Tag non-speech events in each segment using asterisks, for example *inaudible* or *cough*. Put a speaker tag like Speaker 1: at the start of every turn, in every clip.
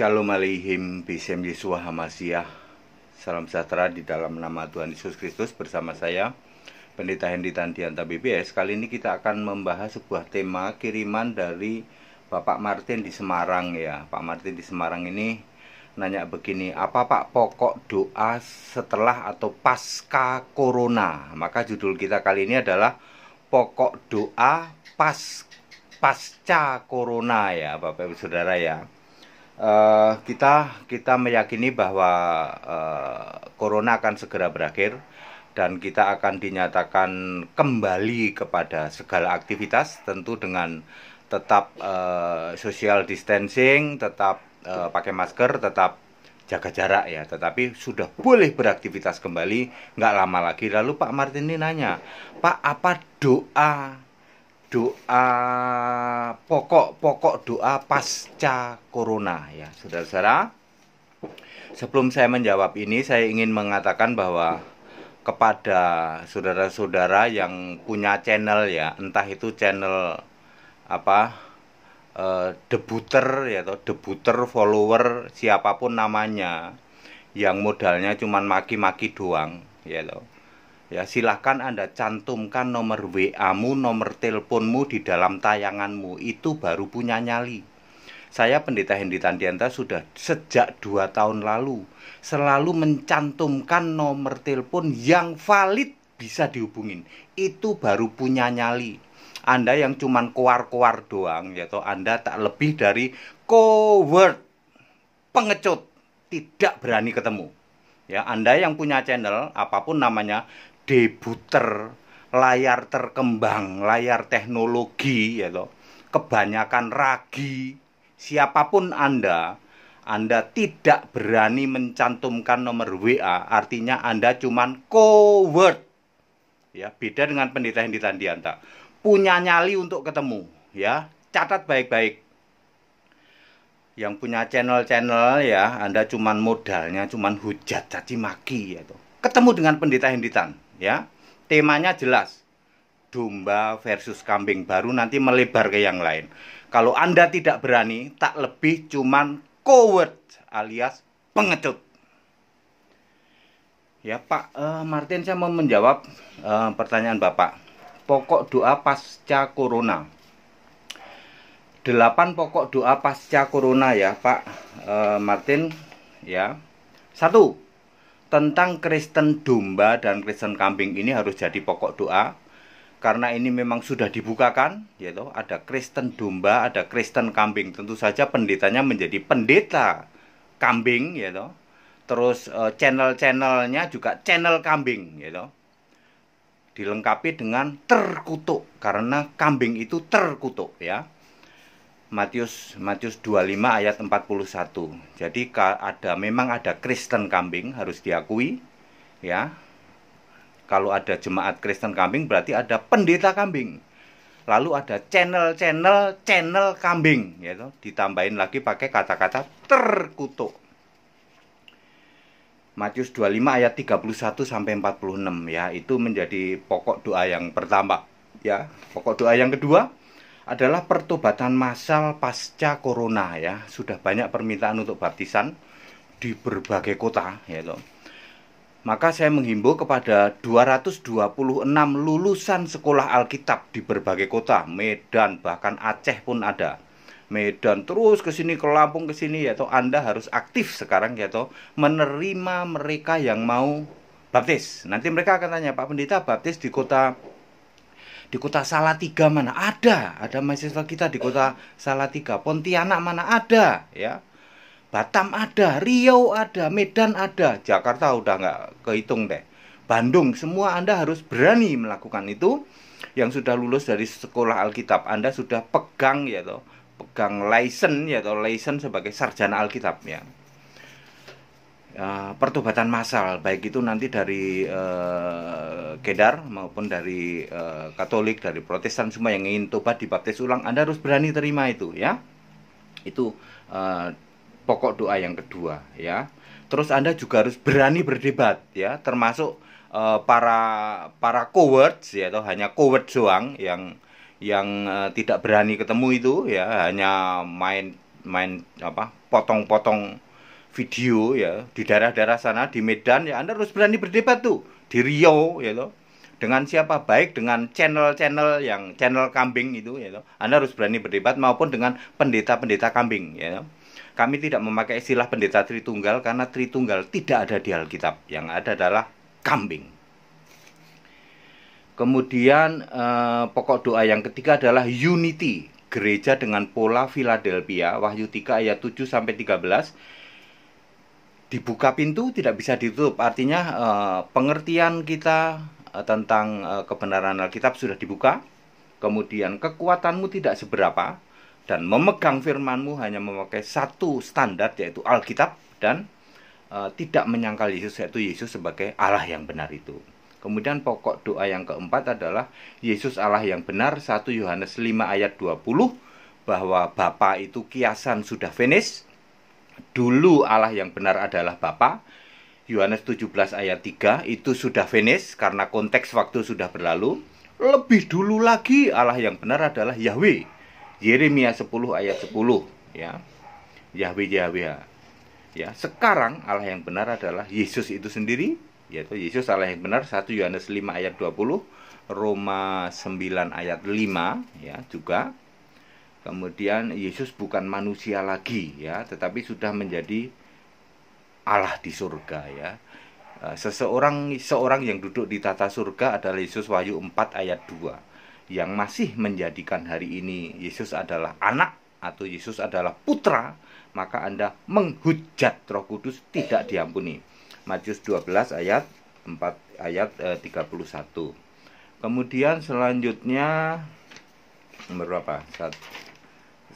Speaker 1: Shalom Aleihim, Bishem Yesua Hamasiah Salam sejahtera di dalam nama Tuhan Yesus Kristus bersama saya Pendeta Hendi Tandianta BBS Kali ini kita akan membahas sebuah tema kiriman dari Bapak Martin di Semarang ya Pak Martin di Semarang ini nanya begini Apa Pak pokok doa setelah atau pasca corona Maka judul kita kali ini adalah Pokok doa pas pasca corona ya Bapak Ibu Saudara ya Uh, kita kita meyakini bahwa uh, corona akan segera berakhir dan kita akan dinyatakan kembali kepada segala aktivitas tentu dengan tetap uh, social distancing, tetap uh, pakai masker, tetap jaga jarak ya. Tetapi sudah boleh beraktivitas kembali nggak lama lagi. Lalu Pak Martin ini nanya, Pak apa doa doa pokok-pokok doa pasca corona ya saudara-saudara sebelum saya menjawab ini saya ingin mengatakan bahwa kepada saudara-saudara yang punya channel ya entah itu channel apa eh, debuter ya atau debuter follower siapapun namanya yang modalnya cuman maki-maki doang ya loh ya silahkan Anda cantumkan nomor WA-mu, nomor teleponmu di dalam tayanganmu. Itu baru punya nyali. Saya Pendeta Hendi Tandianta sudah sejak dua tahun lalu selalu mencantumkan nomor telepon yang valid bisa dihubungin. Itu baru punya nyali. Anda yang cuman koar-koar doang yaitu Anda tak lebih dari covert pengecut, tidak berani ketemu. Ya, Anda yang punya channel apapun namanya, debuter layar terkembang layar teknologi ya toh kebanyakan ragi siapapun anda anda tidak berani mencantumkan nomor WA artinya anda cuman coward ya beda dengan pendeta-pendeta yang anta punya nyali untuk ketemu ya catat baik-baik yang punya channel-channel ya Anda cuman modalnya cuman hujat caci maki ya Ketemu dengan pendeta yang henditan ya temanya jelas domba versus kambing baru nanti melebar ke yang lain kalau anda tidak berani tak lebih cuman coward alias pengecut ya Pak uh, Martin saya mau menjawab uh, pertanyaan Bapak pokok doa pasca corona Delapan pokok doa pasca corona ya Pak uh, Martin ya. Satu, tentang Kristen domba dan Kristen kambing ini harus jadi pokok doa karena ini memang sudah dibukakan yaitu ada Kristen domba ada Kristen kambing tentu saja pendetanya menjadi pendeta kambing yaitu terus eh, channel-channelnya juga channel kambing yaitu dilengkapi dengan terkutuk karena kambing itu terkutuk ya Matius Matius 25 ayat 41. Jadi ada memang ada Kristen kambing harus diakui ya. Kalau ada jemaat Kristen kambing berarti ada pendeta kambing. Lalu ada channel-channel channel kambing gitu. Ditambahin lagi pakai kata-kata terkutuk. Matius 25 ayat 31 sampai 46 ya. Itu menjadi pokok doa yang pertama ya. Pokok doa yang kedua adalah pertobatan massal pasca corona ya. Sudah banyak permintaan untuk baptisan di berbagai kota ya loh. Maka saya menghimbau kepada 226 lulusan sekolah Alkitab di berbagai kota, Medan bahkan Aceh pun ada. Medan terus ke sini ke Lampung ke sini ya toh Anda harus aktif sekarang ya toh menerima mereka yang mau baptis. Nanti mereka akan tanya Pak Pendeta baptis di kota di kota Salatiga mana ada ada mahasiswa kita di kota Salatiga Pontianak mana ada ya Batam ada Riau ada Medan ada Jakarta udah nggak kehitung deh Bandung semua Anda harus berani melakukan itu yang sudah lulus dari sekolah Alkitab Anda sudah pegang ya toh pegang license ya toh license sebagai sarjana Alkitab ya Eh, pertobatan massal baik itu nanti dari uh, Kedar maupun dari uh, Katolik dari Protestan semua yang ingin tobat dibaptis ulang Anda harus berani terima itu ya itu uh, pokok doa yang kedua ya terus Anda juga harus berani berdebat ya termasuk uh, para para cowards ya atau hanya coward doang yang yang uh, tidak berani ketemu itu ya hanya main main apa potong-potong video ya di daerah-daerah sana di Medan ya Anda harus berani berdebat tuh di Rio ya loh dengan siapa baik dengan channel-channel yang channel kambing itu ya lo Anda harus berani berdebat maupun dengan pendeta-pendeta kambing ya you kami tidak memakai istilah pendeta Tritunggal karena Tritunggal tidak ada di Alkitab yang ada adalah kambing kemudian eh, pokok doa yang ketiga adalah unity gereja dengan pola Philadelphia Wahyu 3 ayat 7 sampai 13 dibuka pintu tidak bisa ditutup artinya uh, pengertian kita uh, tentang uh, kebenaran Alkitab sudah dibuka kemudian kekuatanmu tidak seberapa dan memegang firmanmu hanya memakai satu standar yaitu Alkitab dan uh, tidak menyangkal Yesus yaitu Yesus sebagai Allah yang benar itu kemudian pokok doa yang keempat adalah Yesus Allah yang benar 1 Yohanes 5 ayat 20 bahwa Bapa itu kiasan sudah finish dulu Allah yang benar adalah Bapa. Yohanes 17 ayat 3 itu sudah finish karena konteks waktu sudah berlalu. Lebih dulu lagi Allah yang benar adalah Yahweh. Yeremia 10 ayat 10 ya. Yahweh Yahweh. Ya, sekarang Allah yang benar adalah Yesus itu sendiri, yaitu Yesus Allah yang benar 1 Yohanes 5 ayat 20, Roma 9 ayat 5 ya juga Kemudian Yesus bukan manusia lagi ya, tetapi sudah menjadi Allah di surga ya. E, seseorang seorang yang duduk di tata surga adalah Yesus Wahyu 4 ayat 2 yang masih menjadikan hari ini Yesus adalah anak atau Yesus adalah putra, maka Anda menghujat Roh Kudus tidak diampuni. Matius 12 ayat 4 ayat eh, 31. Kemudian selanjutnya nomor berapa? Satu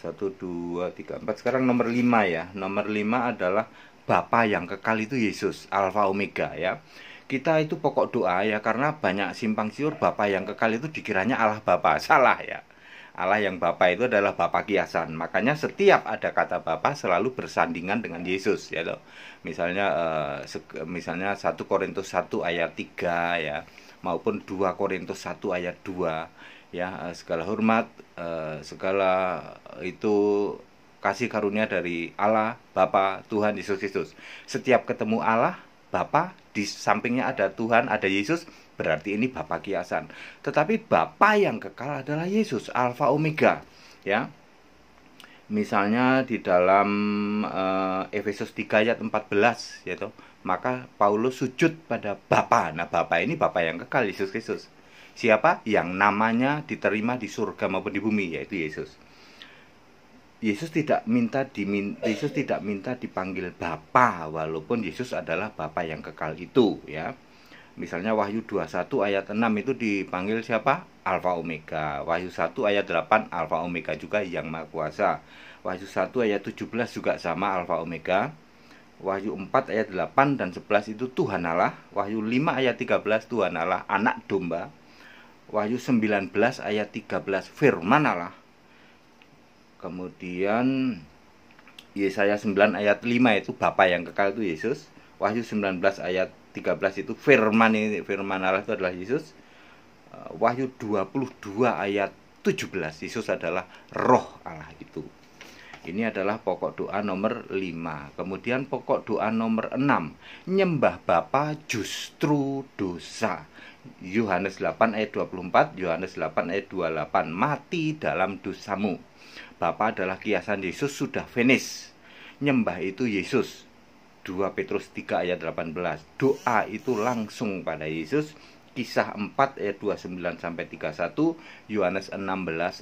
Speaker 1: satu dua tiga empat sekarang nomor lima ya nomor lima adalah Bapa yang kekal itu Yesus Alfa Omega ya kita itu pokok doa ya karena banyak simpang siur Bapa yang kekal itu dikiranya Allah Bapa *laughs* salah ya Allah yang Bapa itu adalah Bapa kiasan. Makanya setiap ada kata Bapa selalu bersandingan dengan Yesus ya lo Misalnya eh, misalnya satu Korintus 1 ayat 3 ya maupun 2 Korintus 1 ayat 2 ya eh, segala hormat eh, segala itu kasih karunia dari Allah Bapa Tuhan Yesus Kristus. Setiap ketemu Allah Bapa di sampingnya ada Tuhan, ada Yesus, berarti ini Bapa kiasan. Tetapi Bapa yang kekal adalah Yesus, Alfa Omega, ya misalnya di dalam uh, Efesus 3 ayat 14 yaitu maka Paulus sujud pada Bapa. Nah, Bapa ini Bapa yang kekal Yesus Kristus. Siapa yang namanya diterima di surga maupun di bumi yaitu Yesus. Yesus tidak minta dimin, Yesus tidak minta dipanggil Bapa walaupun Yesus adalah Bapa yang kekal itu ya. Misalnya Wahyu 21 ayat 6 itu dipanggil siapa? Alfa Omega. Wahyu 1 ayat 8 Alfa Omega juga yang Maha Kuasa. Wahyu 1 ayat 17 juga sama Alfa Omega. Wahyu 4 ayat 8 dan 11 itu Tuhan Allah. Wahyu 5 ayat 13 Tuhan Allah anak domba. Wahyu 19 ayat 13 firman Allah. Kemudian Yesaya 9 ayat 5 itu Bapa yang kekal itu Yesus. Wahyu 19 ayat 13 itu firman ini firman Allah itu adalah Yesus. Eh, Wahyu 22 ayat 17 Yesus adalah roh Allah itu. Ini adalah pokok doa nomor 5. Kemudian pokok doa nomor 6, nyembah Bapa justru dosa. Yohanes 8 ayat 24, Yohanes 8 ayat 28, mati dalam dosamu. Bapa adalah kiasan Yesus sudah finish. Nyembah itu Yesus. 2 Petrus 3 ayat 18. Doa itu langsung pada Yesus. Kisah 4 ayat 29 sampai 31, Yohanes 16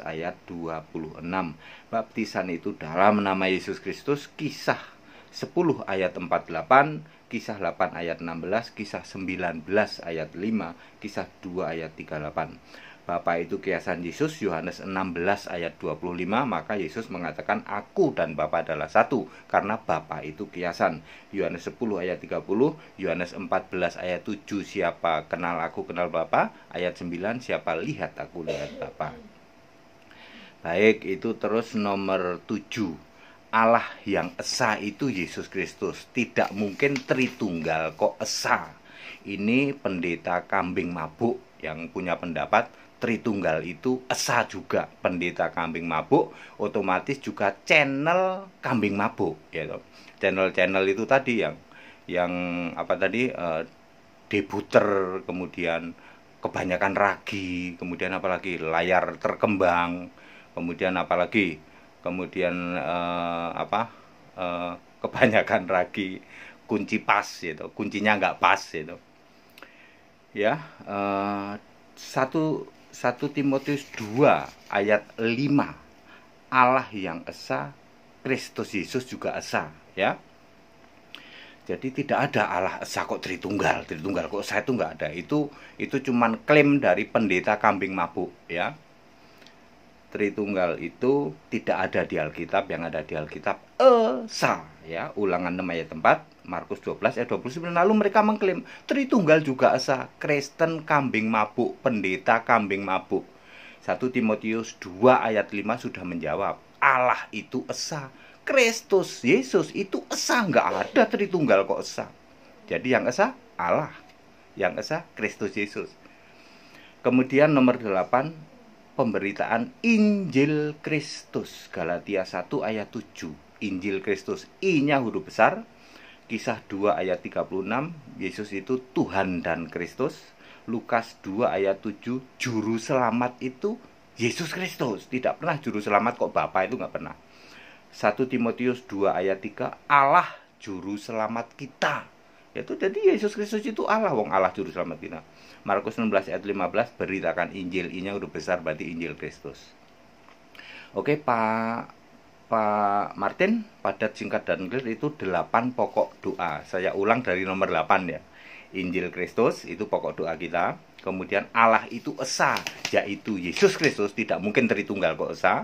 Speaker 1: ayat 26. Baptisan itu dalam nama Yesus Kristus, kisah 10 ayat 48, kisah 8 ayat 16, kisah 19 ayat 5, kisah 2 ayat 38. Bapa itu kiasan Yesus Yohanes 16 ayat 25 maka Yesus mengatakan aku dan Bapa adalah satu karena Bapa itu kiasan Yohanes 10 ayat 30 Yohanes 14 ayat 7 siapa kenal aku kenal Bapa ayat 9 siapa lihat aku lihat Bapa Baik itu terus nomor 7 Allah yang esa itu Yesus Kristus Tidak mungkin Tritunggal kok esa Ini pendeta kambing mabuk yang punya pendapat Tritunggal itu esa juga pendeta kambing mabuk otomatis juga channel kambing mabuk ya channel-channel itu tadi yang yang apa tadi uh, debuter kemudian kebanyakan ragi kemudian apalagi layar terkembang kemudian apalagi kemudian uh, apa uh, kebanyakan ragi kunci pas gitu kuncinya nggak pas gitu ya uh, satu 1 Timotius 2 ayat 5 Allah yang esa Kristus Yesus juga esa ya jadi tidak ada Allah esa kok Tritunggal Tritunggal kok saya itu nggak ada itu itu cuman klaim dari pendeta kambing mabuk ya Tritunggal itu tidak ada di Alkitab yang ada di Alkitab esa ya ulangan 6 ayat 4 Markus 12 ayat 29 lalu mereka mengklaim Tritunggal juga esa Kristen kambing mabuk pendeta kambing mabuk 1 Timotius 2 ayat 5 sudah menjawab Allah itu esa Kristus Yesus itu esa nggak ada Tritunggal kok esa jadi yang esa Allah yang esa Kristus Yesus kemudian nomor 8 pemberitaan Injil Kristus Galatia 1 ayat 7 Injil Kristus. I-nya huruf besar. Kisah 2 ayat 36, Yesus itu Tuhan dan Kristus. Lukas 2 ayat 7, juru selamat itu Yesus Kristus. Tidak pernah juru selamat kok Bapak itu nggak pernah. 1 Timotius 2 ayat 3, Allah juru selamat kita. Yaitu jadi Yesus Kristus itu Allah, wong Allah juru selamat kita. Markus 16 ayat 15, beritakan Injil, ini udah besar berarti Injil Kristus. Oke Pak Pak Martin, padat singkat dan clear itu 8 pokok doa. Saya ulang dari nomor 8 ya. Injil Kristus itu pokok doa kita. Kemudian Allah itu esa, yaitu Yesus Kristus tidak mungkin teritunggal kok esa.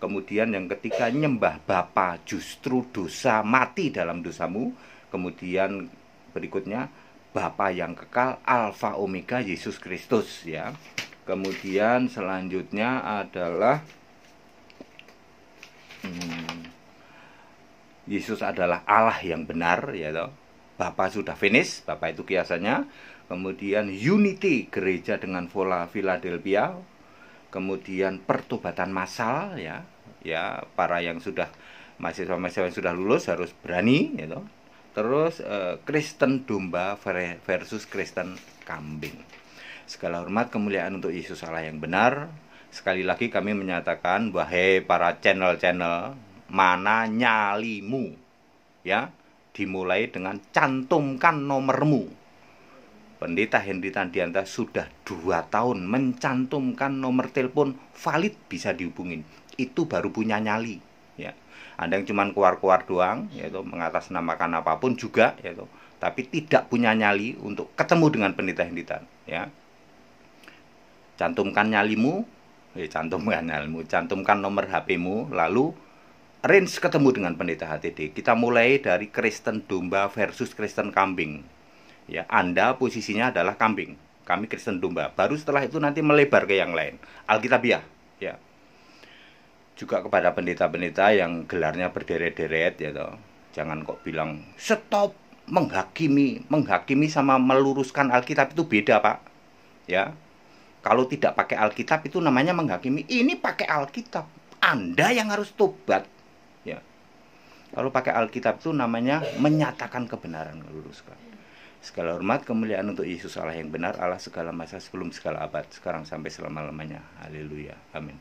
Speaker 1: Kemudian yang ketiga nyembah Bapa justru dosa mati dalam dosamu. Kemudian berikutnya Bapa yang kekal Alfa Omega Yesus Kristus ya. Kemudian selanjutnya adalah Yesus adalah Allah yang benar ya toh. Bapak sudah finish, bapak itu kiasannya. Kemudian unity gereja dengan Vola Philadelphia. Kemudian pertobatan massal ya. Ya, para yang sudah mahasiswa-mahasiswa yang sudah lulus harus berani ya toh. Terus eh, Kristen domba versus Kristen kambing. Segala hormat kemuliaan untuk Yesus Allah yang benar. Sekali lagi kami menyatakan bahwa wahai para channel-channel mana nyalimu ya dimulai dengan cantumkan nomormu Pendeta Hendri Tandianta sudah dua tahun mencantumkan nomor telepon valid bisa dihubungin itu baru punya nyali ya Anda yang cuma keluar-keluar doang yaitu mengatasnamakan apapun juga yaitu tapi tidak punya nyali untuk ketemu dengan pendeta Henditan ya cantumkan nyalimu ya cantumkan nyalimu cantumkan nomor HP-mu lalu Range ketemu dengan pendeta HTD. Kita mulai dari Kristen domba versus Kristen kambing. Ya, Anda posisinya adalah kambing, kami Kristen domba. Baru setelah itu nanti melebar ke yang lain. Alkitabiah, ya. Juga kepada pendeta-pendeta yang gelarnya berderet-deret ya toh. Jangan kok bilang stop menghakimi, menghakimi sama meluruskan Alkitab itu beda, Pak. Ya. Kalau tidak pakai Alkitab itu namanya menghakimi. Ini pakai Alkitab. Anda yang harus tobat kalau pakai Alkitab itu namanya menyatakan kebenaran luruskan. Segala hormat kemuliaan untuk Yesus Allah yang benar, Allah segala masa sebelum segala abad, sekarang sampai selama-lamanya. Haleluya. Amin.